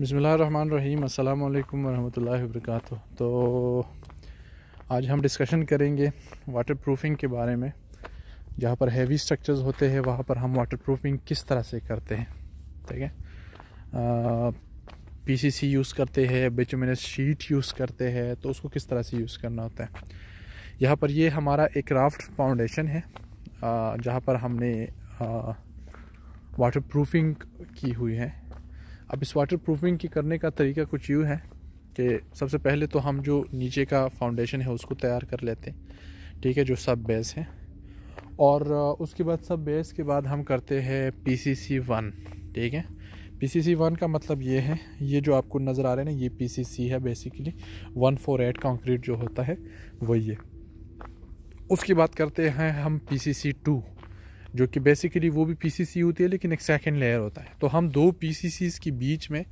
बसमीम अल्लाम वरहमल वर्क तो आज हम डिस्कशन करेंगे वाटर प्रूफिंग के बारे में जहाँ पर हैवी स्ट्रक्चर्स होते हैं वहाँ पर हम वाटर प्रूफिंग किस तरह से करते हैं ठीक है पीसीसी यूज़ करते हैं बिचुमिनस शीट यूज़ करते हैं तो उसको किस तरह से यूज़ करना होता है यहाँ पर ये हमारा एक राफ्ट फाउंडेशन है जहाँ पर हमने वाटर प्रूफिंग की हुई है अब इस वाटर प्रूफिंग की करने का तरीका कुछ यूँ है कि सबसे पहले तो हम जो नीचे का फाउंडेशन है उसको तैयार कर लेते हैं ठीक है जो सब बेस है और उसके बाद सब बेस के बाद हम करते हैं पी सी सी वन ठीक है पी सी सी वन का मतलब ये है ये जो आपको नज़र आ रहे हैं ना ये पी सी सी है basically one four eight concrete जो होता है वो ये उसके बाद करते हैं हम पी सी सी टू जो कि बेसिकली वो भी पीसीसी होती है लेकिन एक सेकेंड लेयर होता है तो हम दो पीसीसीज के बीच में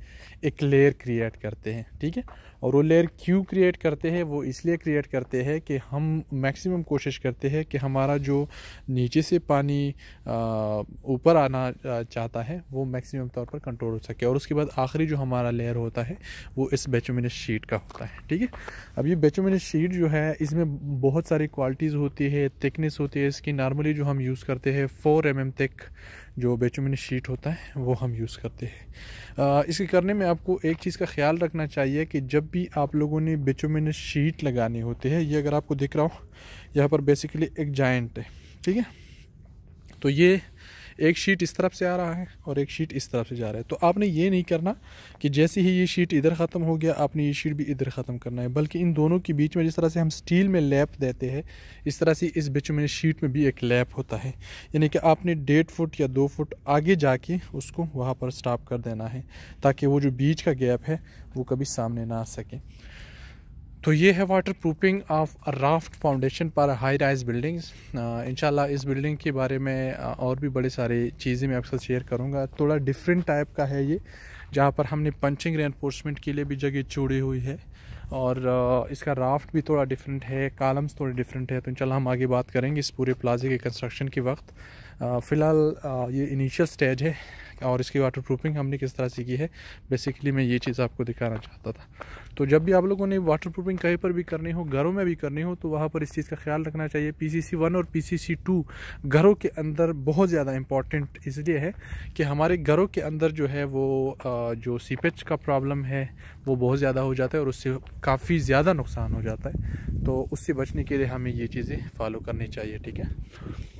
एक लेयर क्रिएट करते हैं ठीक है और वो लेयर क्यों क्रिएट करते हैं वो इसलिए क्रिएट करते हैं कि हम मैक्सिमम कोशिश करते हैं कि हमारा जो नीचे से पानी ऊपर आना चाहता है वो मैक्सिमम तौर पर कंट्रोल हो सके और उसके बाद आखिरी जो हमारा लेयर होता है वो इस बेचोमिनस शीट का होता है ठीक है अब ये बेचोमिनस शीट जो है इसमें बहुत सारी क्वालिटीज़ होती है थिकनेस होती है इसकी नॉर्मली जो हम यूज़ करते हैं फोर एम एम थिक जो बेचुमिन शीट होता है वो हम यूज़ करते हैं इसके करने में आपको एक चीज़ का ख्याल रखना चाहिए कि जब भी आप लोगों ने बेचुमिन शीट लगानी होती है ये अगर आपको दिख रहा हो यहाँ पर बेसिकली एक जाइंट है ठीक है तो ये एक शीट इस तरफ से आ रहा है और एक शीट इस तरफ से जा रहा है तो आपने ये नहीं करना कि जैसे ही ये शीट इधर ख़त्म हो गया आपने ये शीट भी इधर ख़त्म करना है बल्कि इन दोनों के बीच में जिस तरह से हम स्टील में लैप देते हैं इस तरह से इस बिच में शीट में भी एक लैप होता है यानी कि आपने डेढ़ फुट या दो फुट आगे जाके उसको वहाँ पर स्टॉप कर देना है ताकि वो जो बीच का गैप है वो कभी सामने ना आ सके तो ये है water proofing of raft foundation पर हाई राइज बिल्डिंग्स इन इस बिल्डिंग के बारे में uh, और भी बड़े सारी चीज़ें मैं आपके साथ शेयर करूँगा थोड़ा डिफरेंट टाइप का है ये जहाँ पर हमने पंचिंग रेनफोर्समेंट के लिए भी जगह छोड़ी हुई है और इसका राफ्ट भी थोड़ा डिफरेंट है कालम्स थोड़े डिफरेंट है तो चलो हम आगे बात करेंगे इस पूरे प्लाजे के कंस्ट्रक्शन के वक्त फ़िलहाल ये इनिशियल स्टेज है और इसकी वाटर प्रूफिंग हमने किस तरह से की है बेसिकली मैं ये चीज़ आपको दिखाना चाहता था तो जब भी आप लोगों ने वाटर प्रूफिंग कहीं पर भी करनी हो घरों में भी करनी हो तो वहाँ पर इस चीज़ का ख्याल रखना चाहिए पी सी सी वन और पी सी सी टू घरों के अंदर बहुत ज़्यादा इम्पॉर्टेंट इसलिए है कि हमारे घरों के अंदर जो है वो आ, जो सीपेज का प्रॉब्लम है वो बहुत ज़्यादा हो जाता है और उससे काफ़ी ज़्यादा नुकसान हो जाता है तो उससे बचने के लिए हमें ये चीज़ें फॉलो करनी चाहिए ठीक है